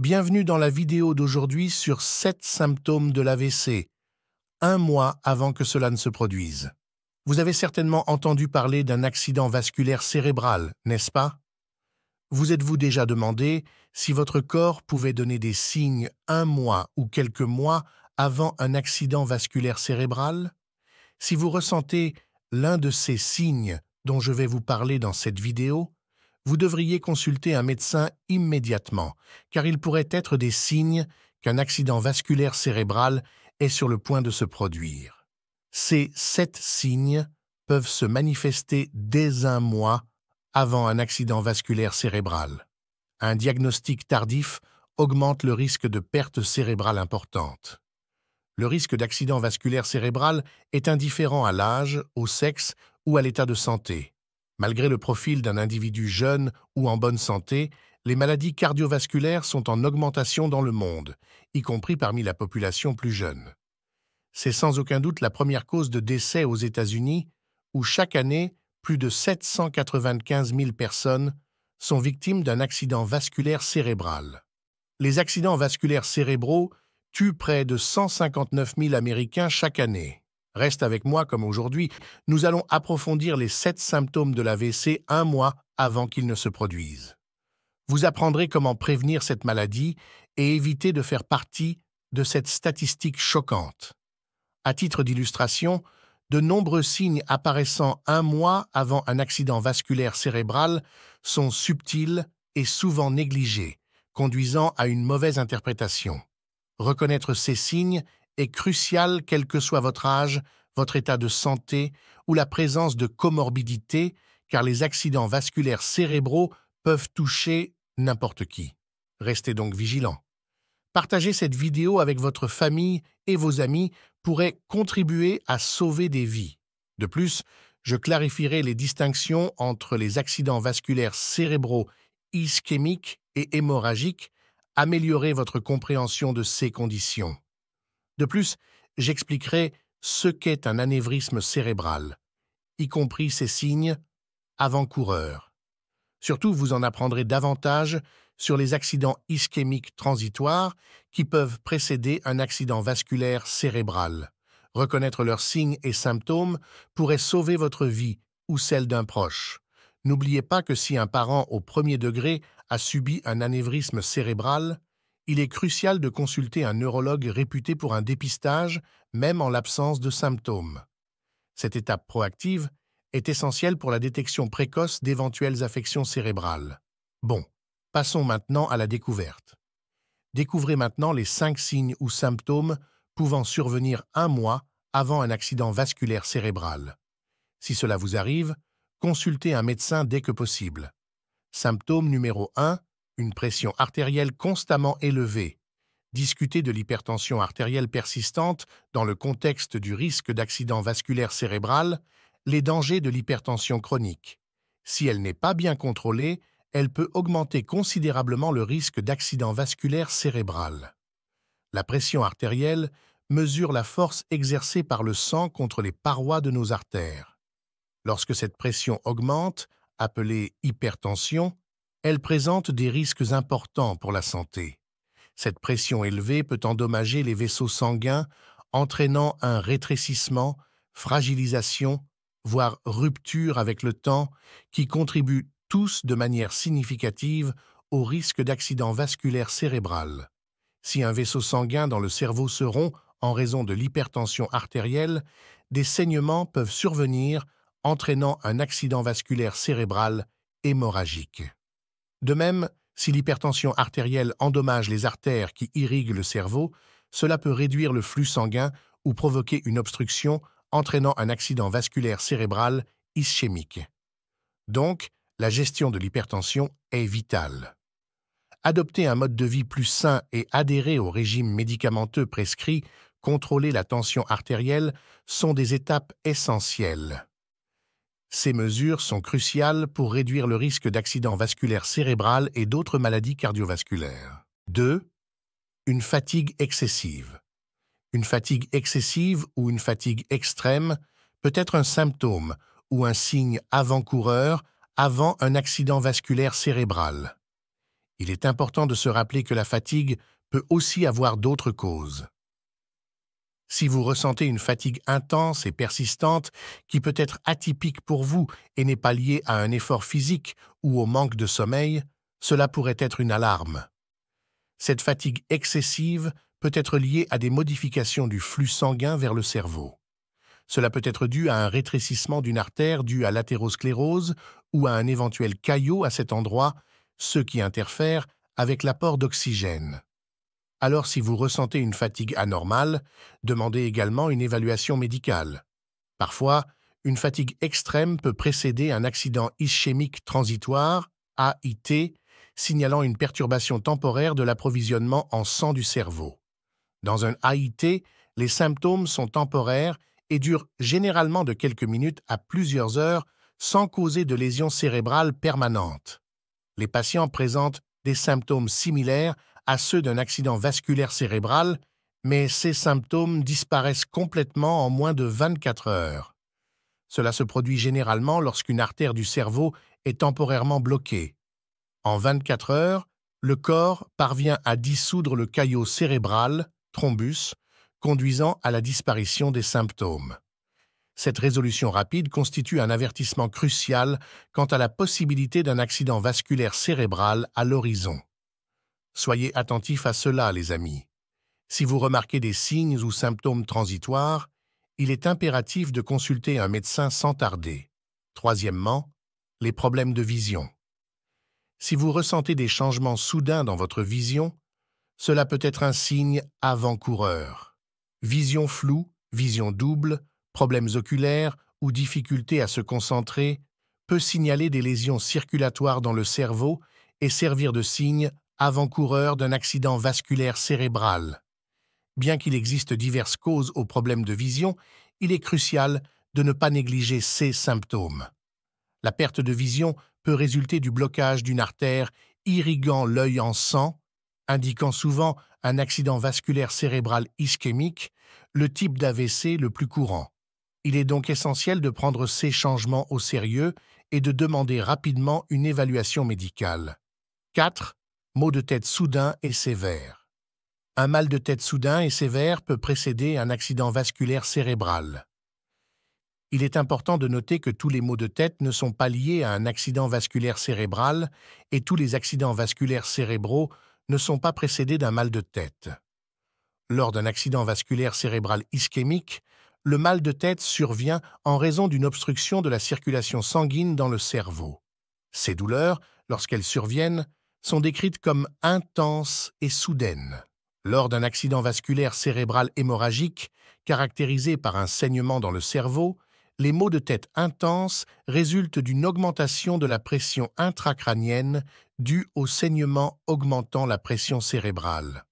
Bienvenue dans la vidéo d'aujourd'hui sur 7 symptômes de l'AVC, un mois avant que cela ne se produise. Vous avez certainement entendu parler d'un accident vasculaire cérébral, n'est-ce pas Vous êtes-vous déjà demandé si votre corps pouvait donner des signes un mois ou quelques mois avant un accident vasculaire cérébral Si vous ressentez l'un de ces signes dont je vais vous parler dans cette vidéo, vous devriez consulter un médecin immédiatement, car il pourrait être des signes qu'un accident vasculaire cérébral est sur le point de se produire. Ces sept signes peuvent se manifester dès un mois avant un accident vasculaire cérébral. Un diagnostic tardif augmente le risque de perte cérébrale importante. Le risque d'accident vasculaire cérébral est indifférent à l'âge, au sexe ou à l'état de santé. Malgré le profil d'un individu jeune ou en bonne santé, les maladies cardiovasculaires sont en augmentation dans le monde, y compris parmi la population plus jeune. C'est sans aucun doute la première cause de décès aux États-Unis, où chaque année, plus de 795 000 personnes sont victimes d'un accident vasculaire cérébral. Les accidents vasculaires cérébraux tuent près de 159 000 Américains chaque année. Reste avec moi comme aujourd'hui, nous allons approfondir les sept symptômes de l'AVC un mois avant qu'ils ne se produisent. Vous apprendrez comment prévenir cette maladie et éviter de faire partie de cette statistique choquante. À titre d'illustration, de nombreux signes apparaissant un mois avant un accident vasculaire cérébral sont subtils et souvent négligés, conduisant à une mauvaise interprétation. Reconnaître ces signes est crucial quel que soit votre âge, votre état de santé ou la présence de comorbidité, car les accidents vasculaires cérébraux peuvent toucher n'importe qui. Restez donc vigilant. Partager cette vidéo avec votre famille et vos amis pourrait contribuer à sauver des vies. De plus, je clarifierai les distinctions entre les accidents vasculaires cérébraux ischémiques et hémorragiques, améliorer votre compréhension de ces conditions. De plus, j'expliquerai ce qu'est un anévrisme cérébral, y compris ses signes avant-coureurs. Surtout, vous en apprendrez davantage sur les accidents ischémiques transitoires qui peuvent précéder un accident vasculaire cérébral. Reconnaître leurs signes et symptômes pourrait sauver votre vie ou celle d'un proche. N'oubliez pas que si un parent au premier degré a subi un anévrisme cérébral, il est crucial de consulter un neurologue réputé pour un dépistage, même en l'absence de symptômes. Cette étape proactive est essentielle pour la détection précoce d'éventuelles affections cérébrales. Bon, passons maintenant à la découverte. Découvrez maintenant les cinq signes ou symptômes pouvant survenir un mois avant un accident vasculaire cérébral. Si cela vous arrive, consultez un médecin dès que possible. Symptôme numéro 1 une pression artérielle constamment élevée, discuter de l'hypertension artérielle persistante dans le contexte du risque d'accident vasculaire cérébral, les dangers de l'hypertension chronique. Si elle n'est pas bien contrôlée, elle peut augmenter considérablement le risque d'accident vasculaire cérébral. La pression artérielle mesure la force exercée par le sang contre les parois de nos artères. Lorsque cette pression augmente, appelée hypertension, elle présente des risques importants pour la santé. Cette pression élevée peut endommager les vaisseaux sanguins, entraînant un rétrécissement, fragilisation, voire rupture avec le temps, qui contribuent tous de manière significative au risque d'accident vasculaire cérébral. Si un vaisseau sanguin dans le cerveau se rompt en raison de l'hypertension artérielle, des saignements peuvent survenir entraînant un accident vasculaire cérébral hémorragique. De même, si l'hypertension artérielle endommage les artères qui irriguent le cerveau, cela peut réduire le flux sanguin ou provoquer une obstruction entraînant un accident vasculaire cérébral ischémique. Donc, la gestion de l'hypertension est vitale. Adopter un mode de vie plus sain et adhérer au régime médicamenteux prescrit, contrôler la tension artérielle, sont des étapes essentielles. Ces mesures sont cruciales pour réduire le risque d'accident vasculaire cérébral et d'autres maladies cardiovasculaires. 2. Une fatigue excessive. Une fatigue excessive ou une fatigue extrême peut être un symptôme ou un signe avant-coureur avant un accident vasculaire cérébral. Il est important de se rappeler que la fatigue peut aussi avoir d'autres causes. Si vous ressentez une fatigue intense et persistante qui peut être atypique pour vous et n'est pas liée à un effort physique ou au manque de sommeil, cela pourrait être une alarme. Cette fatigue excessive peut être liée à des modifications du flux sanguin vers le cerveau. Cela peut être dû à un rétrécissement d'une artère due à l'athérosclérose ou à un éventuel caillot à cet endroit, ce qui interfère avec l'apport d'oxygène. Alors si vous ressentez une fatigue anormale, demandez également une évaluation médicale. Parfois, une fatigue extrême peut précéder un accident ischémique transitoire, AIT, signalant une perturbation temporaire de l'approvisionnement en sang du cerveau. Dans un AIT, les symptômes sont temporaires et durent généralement de quelques minutes à plusieurs heures sans causer de lésions cérébrales permanentes. Les patients présentent des symptômes similaires à ceux d'un accident vasculaire cérébral, mais ces symptômes disparaissent complètement en moins de 24 heures. Cela se produit généralement lorsqu'une artère du cerveau est temporairement bloquée. En 24 heures, le corps parvient à dissoudre le caillot cérébral, thrombus, conduisant à la disparition des symptômes. Cette résolution rapide constitue un avertissement crucial quant à la possibilité d'un accident vasculaire cérébral à l'horizon. Soyez attentifs à cela, les amis. Si vous remarquez des signes ou symptômes transitoires, il est impératif de consulter un médecin sans tarder. Troisièmement, les problèmes de vision. Si vous ressentez des changements soudains dans votre vision, cela peut être un signe avant-coureur. Vision floue, vision double, problèmes oculaires ou difficultés à se concentrer peut signaler des lésions circulatoires dans le cerveau et servir de signe avant-coureur d'un accident vasculaire cérébral. Bien qu'il existe diverses causes aux problèmes de vision, il est crucial de ne pas négliger ces symptômes. La perte de vision peut résulter du blocage d'une artère irriguant l'œil en sang, indiquant souvent un accident vasculaire cérébral ischémique, le type d'AVC le plus courant. Il est donc essentiel de prendre ces changements au sérieux et de demander rapidement une évaluation médicale. 4. Maux de tête soudain et sévère. Un mal de tête soudain et sévère peut précéder un accident vasculaire cérébral. Il est important de noter que tous les maux de tête ne sont pas liés à un accident vasculaire cérébral et tous les accidents vasculaires cérébraux ne sont pas précédés d'un mal de tête. Lors d'un accident vasculaire cérébral ischémique, le mal de tête survient en raison d'une obstruction de la circulation sanguine dans le cerveau. Ces douleurs, lorsqu'elles surviennent, sont décrites comme intenses et soudaines. Lors d'un accident vasculaire cérébral hémorragique, caractérisé par un saignement dans le cerveau, les maux de tête intenses résultent d'une augmentation de la pression intracrânienne due au saignement augmentant la pression cérébrale.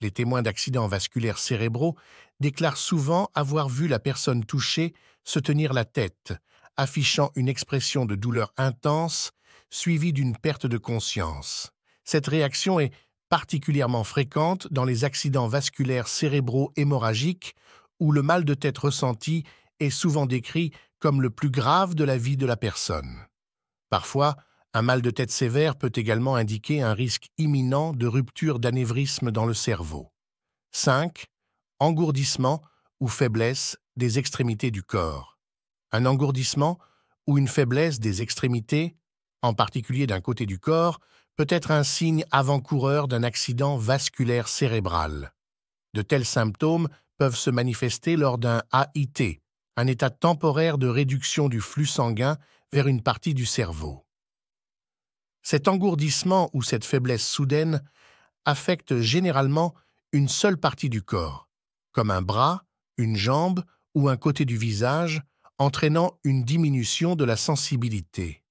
Les témoins d'accidents vasculaires cérébraux déclarent souvent avoir vu la personne touchée se tenir la tête, affichant une expression de douleur intense suivi d'une perte de conscience. Cette réaction est particulièrement fréquente dans les accidents vasculaires cérébraux hémorragiques, où le mal de tête ressenti est souvent décrit comme le plus grave de la vie de la personne. Parfois, un mal de tête sévère peut également indiquer un risque imminent de rupture d'anévrisme dans le cerveau. 5. Engourdissement ou faiblesse des extrémités du corps. Un engourdissement ou une faiblesse des extrémités en particulier d'un côté du corps, peut être un signe avant-coureur d'un accident vasculaire cérébral. De tels symptômes peuvent se manifester lors d'un AIT, un état temporaire de réduction du flux sanguin vers une partie du cerveau. Cet engourdissement ou cette faiblesse soudaine affecte généralement une seule partie du corps, comme un bras, une jambe ou un côté du visage, entraînant une diminution de la sensibilité.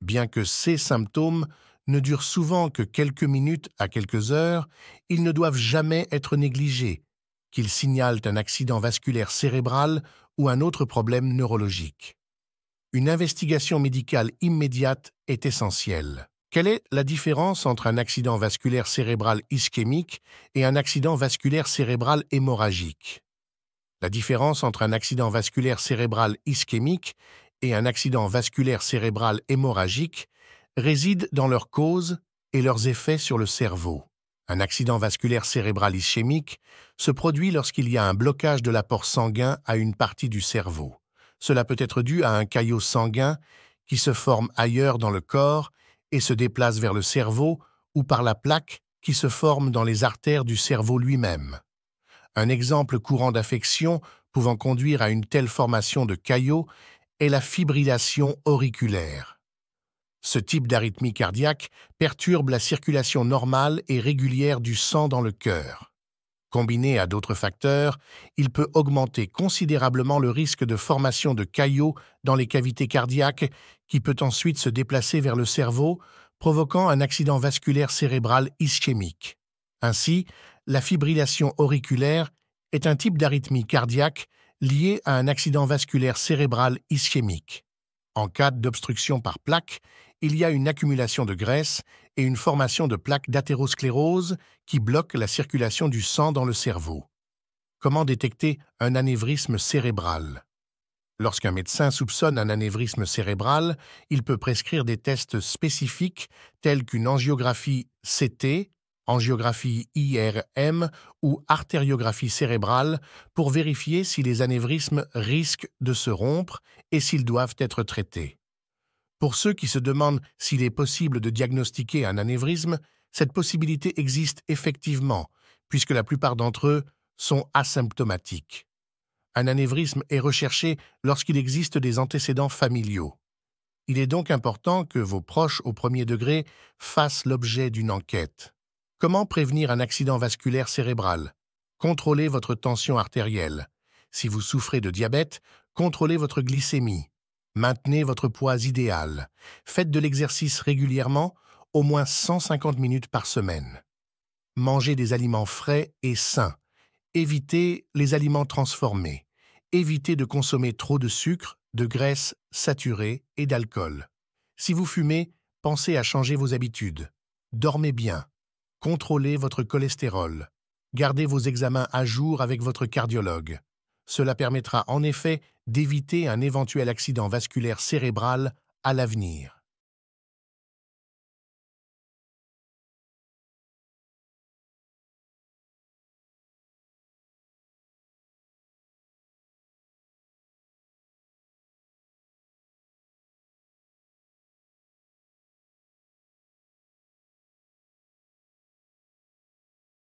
Bien que ces symptômes ne durent souvent que quelques minutes à quelques heures, ils ne doivent jamais être négligés, qu'ils signalent un accident vasculaire cérébral ou un autre problème neurologique. Une investigation médicale immédiate est essentielle. Quelle est la différence entre un accident vasculaire cérébral ischémique et un accident vasculaire cérébral hémorragique La différence entre un accident vasculaire cérébral ischémique et un accident vasculaire cérébral hémorragique résident dans leurs causes et leurs effets sur le cerveau. Un accident vasculaire cérébral ischémique se produit lorsqu'il y a un blocage de l'apport sanguin à une partie du cerveau. Cela peut être dû à un caillot sanguin qui se forme ailleurs dans le corps et se déplace vers le cerveau ou par la plaque qui se forme dans les artères du cerveau lui-même. Un exemple courant d'affection pouvant conduire à une telle formation de caillots est la fibrillation auriculaire. Ce type d'arythmie cardiaque perturbe la circulation normale et régulière du sang dans le cœur. Combiné à d'autres facteurs, il peut augmenter considérablement le risque de formation de caillots dans les cavités cardiaques qui peut ensuite se déplacer vers le cerveau, provoquant un accident vasculaire cérébral ischémique. Ainsi, la fibrillation auriculaire est un type d'arythmie cardiaque lié à un accident vasculaire cérébral ischémique. En cas d'obstruction par plaque, il y a une accumulation de graisse et une formation de plaques d'athérosclérose qui bloquent la circulation du sang dans le cerveau. Comment détecter un anévrisme cérébral Lorsqu'un médecin soupçonne un anévrisme cérébral, il peut prescrire des tests spécifiques tels qu'une angiographie CT, angiographie IRM ou artériographie cérébrale pour vérifier si les anévrismes risquent de se rompre et s'ils doivent être traités. Pour ceux qui se demandent s'il est possible de diagnostiquer un anévrisme, cette possibilité existe effectivement, puisque la plupart d'entre eux sont asymptomatiques. Un anévrisme est recherché lorsqu'il existe des antécédents familiaux. Il est donc important que vos proches au premier degré fassent l'objet d'une enquête. Comment prévenir un accident vasculaire cérébral Contrôlez votre tension artérielle. Si vous souffrez de diabète, contrôlez votre glycémie. Maintenez votre poids idéal. Faites de l'exercice régulièrement, au moins 150 minutes par semaine. Mangez des aliments frais et sains. Évitez les aliments transformés. Évitez de consommer trop de sucre, de graisses saturées et d'alcool. Si vous fumez, pensez à changer vos habitudes. Dormez bien. Contrôlez votre cholestérol. Gardez vos examens à jour avec votre cardiologue. Cela permettra en effet d'éviter un éventuel accident vasculaire cérébral à l'avenir.